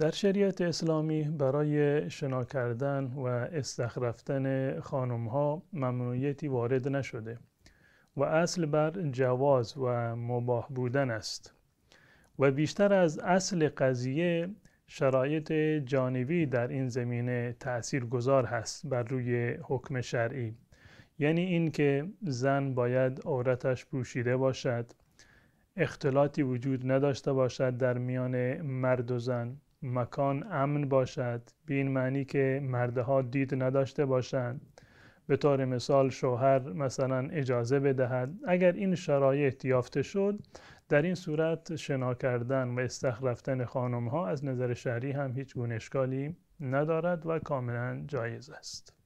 در شریعت اسلامی برای شنا کردن و استخرفتن خانم ها ممنوعیتی وارد نشده و اصل بر جواز و مباه بودن است و بیشتر از اصل قضیه شرایط جانبی در این زمینه تأثیر گذار هست بر روی حکم شرعی یعنی اینکه زن باید عورتش پوشیده باشد اختلاطی وجود نداشته باشد در میان مرد و زن مکان امن باشد به این معنی که مردها دید نداشته باشند به طور مثال شوهر مثلا اجازه بدهد اگر این شرایط یافته شد در این صورت شنا کردن و استخ رفتن خانم ها از نظر شهری هم هیچ گونه اشکالی ندارد و کاملا جایز است